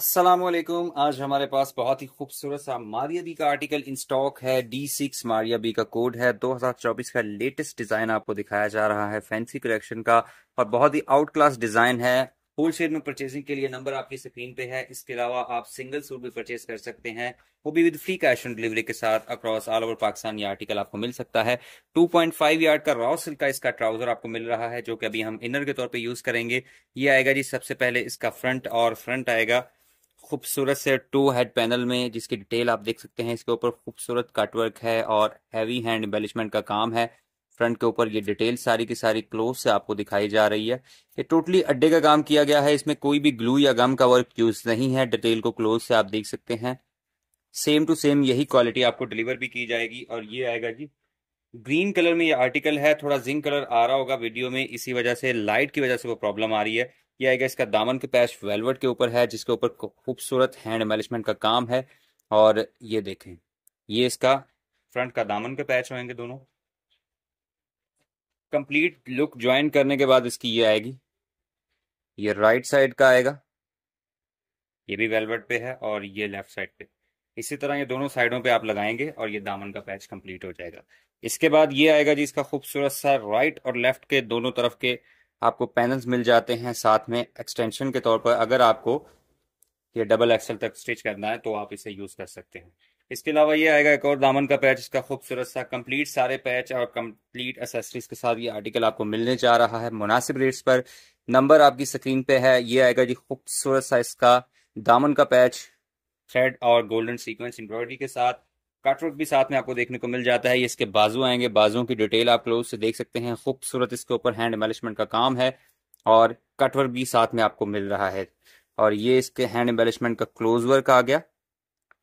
अस्सलाम वालेकुम आज हमारे पास बहुत ही खूबसूरत सा मारिया बी का आर्टिकल इन स्टॉक है डी सिक्स मारिया बी का कोड है 2024 का लेटेस्ट डिजाइन आपको दिखाया जा रहा है फैंसी कलेक्शन का और बहुत ही आउट क्लास डिजाइन है होल सेल में परचेसिंग के लिए नंबर आपकी स्क्रीन पे है इसके अलावा आप सिंगल सूट भी परचेज कर सकते हैं वो भी with free cash on delivery के साथ अक्रॉस ऑल ओवर पाकिस्तान ये आर्टिकल आपको मिल सकता है 2.5 यार्ड का रॉ सिल्क का इसका ट्राउजर आपको मिल रहा है जो कि अभी हम इनर के तौर पे यूज करेंगे ये आएगा जी सबसे पहले इसका फ्रंट और फ्रंट आएगा खूबसूरत से टू हेड पैनल में जिसकी डिटेल आप देख सकते हैं इसके ऊपर खूबसूरत कटवर्क है और हैवी हैंड एम्बेलिशमेंट का काम है फ्रंट के ऊपर ये डिटेल सारी की सारी क्लोज से आपको दिखाई जा रही है ये टोटली अड्डे का काम किया गया है इसमें कोई भी ग्लू या गम का वर्क यूज नहीं है डिटेल को क्लोज से आप देख सकते हैं सेम टू सेम यही क्वालिटी आपको डिलीवर भी की जाएगी और ये आएगा जी ग्रीन कलर में ये आर्टिकल है थोड़ा जिंक कलर आ रहा होगा वीडियो में इसी वजह से लाइट की वजह से वो प्रॉब्लम आ रही है ये आएगा इसका दामन के पैच वेलवेट के ऊपर है जिसके ऊपर खूबसूरत हैंड मैनेजमेंट का काम है और ये देखें ये इसका फ्रंट का दामन के पैच होंगे दोनों कंप्लीट लुक ज्वाइन करने के बाद इसकी ये आएगी ये राइट साइड का आएगा ये भी वेलवेट पे है और ये लेफ्ट साइड पे इसी तरह ये दोनों साइडों पे आप लगाएंगे और ये दामन का पैच कंप्लीट हो जाएगा इसके बाद ये आएगा जी इसका खूबसूरत सा राइट और लेफ्ट के दोनों तरफ के आपको पैनल्स मिल जाते हैं साथ में एक्सटेंशन के तौर पर अगर आपको ये डबल एक्सल तक स्टिच करना है तो आप इसे यूज़ कर सकते हैं इसके अलावा ये आएगा एक और दामन का पैच इसका खूबसूरत सा कंप्लीट सारे पैच और कंप्लीट एसेसरीज के साथ ये आर्टिकल आपको मिलने जा रहा है मुनासिब रेट्स पर नंबर आपकी स्क्रीन पे है ये आएगा जी खूबसूरत सा इसका दामन का पैच थ्रेड और गोल्डन सीक्वेंस एम्ब्रॉयडरी के साथ कटवर्क भी साथ में आपको देखने को मिल जाता है ये इसके बाजू आएंगे बाजुओं की डिटेल आप क्लोज से देख सकते हैं खूबसूरत इसके ऊपर हैंड एम्बेलिशमेंट का काम है और कटवर्क भी साथ में आपको मिल रहा है और ये इसके हैंड एम्बेलिशमेंट का क्लोज वर्क आ गया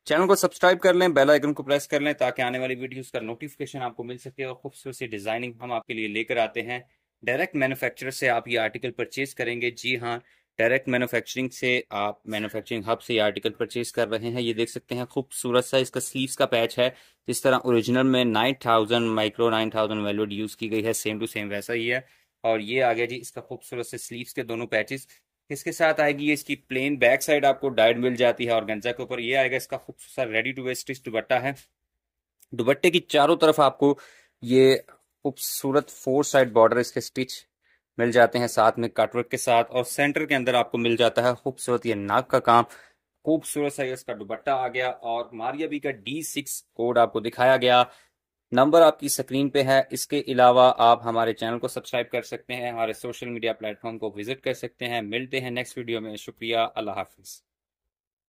चैनल को सब्सक्राइब कर लें बेल आइकन को प्रेस कर लें ताकि आने वाली वीडियोस का नोटिफिकेशन आपको मिल सके और खूबसूरत सी डिजाइनिंग हम आपके लिए लेकर आते हैं डायरेक्ट मैन्युफैक्चरर से आप ये आर्टिकल परचेज करेंगे जी हाँ डायरेक्ट मैन्युफैक्चरिंग से आप मैन्युफैक्चरिंग हब से ये आर्टिकल परचेज कर रहे हैं ये देख सकते हैं खूबसूरत सा इसका स्लीव्स का पैच है जिस तरह ओरिजिनल में nine thousand micro nine thousand valued use की गई है सेम टू सेम वैसा ही है और ये आ गया जी इसका खूबसूरत से स्लीव्स के दोनों पैचेस इसके साथ आएगी इसकी प्लेन बैक साइड आपको डाइड मिल जाती है और गंजा के ऊपर ये आएगा इसका खूबसूरत ready to west stitch dupatta है दुबट्टे की चारों तरफ आपको ये खूबसूरत फोर साइड बॉर्डर इसके स्टिच मिल जाते हैं साथ में कटवर्क के साथ और सेंटर के अंदर आपको मिल जाता है खूबसूरत ये नाक का काम खूबसूरत सा इसका दुबट्टा आ गया और मारियाबी का डी सिक्स कोड आपको दिखाया गया नंबर आपकी स्क्रीन पे है इसके अलावा आप हमारे चैनल को सब्सक्राइब कर सकते हैं हमारे सोशल मीडिया प्लेटफॉर्म को विजिट कर सकते हैं मिलते हैं नेक्स्ट वीडियो में शुक्रिया अल्लाह हाफिज़